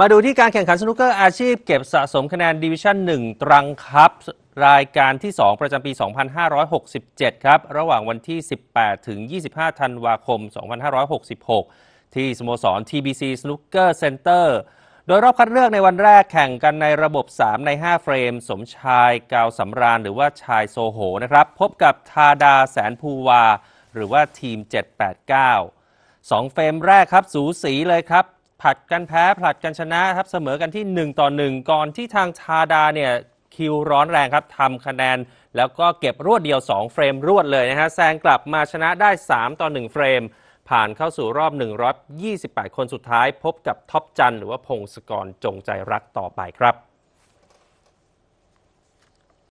มาดูที่การแข่งขันสนุกเกอร์อาชีพเก็บสะสมคะแนนดิวิชั่น1 ตรังคับ รายการที่ 2 ประจำปี 2567 ครับ ระหว่างวันที่ 18 ถึง 25 ธันวาคม 2566 ที่สโมสร TBC Snooker Center โดยรอบคัดเลือกในวันแรกแข่งกันในระบบ 3 ใน 5 เฟรม สมชายกาวสำราญ หรือว่าชายโซโหนะครับ พบกับทาดาแสนภูวา หรือว่าทีม 789 2 เฟรมแรกครับสูสีเลยครับผลัดกันแพ้ผลัดกันชนะครับ เสมอกันที่ 1 ต่อ 1 ก่อนที่ทางชาดาเนี่ย คิวร้อนแรงครับทำคะแนน แล้วก็เก็บรวดเดียว 2 เฟรมรวดเลยนะฮะแซงกลับมาชนะได้ 3 ต่อ 1 เฟรม ผ่านเข้าสู่รอบ 128 คนสุดท้ายพบกับท็อปจันหรือว่าพงศกรจงใจรักต่อไปครับ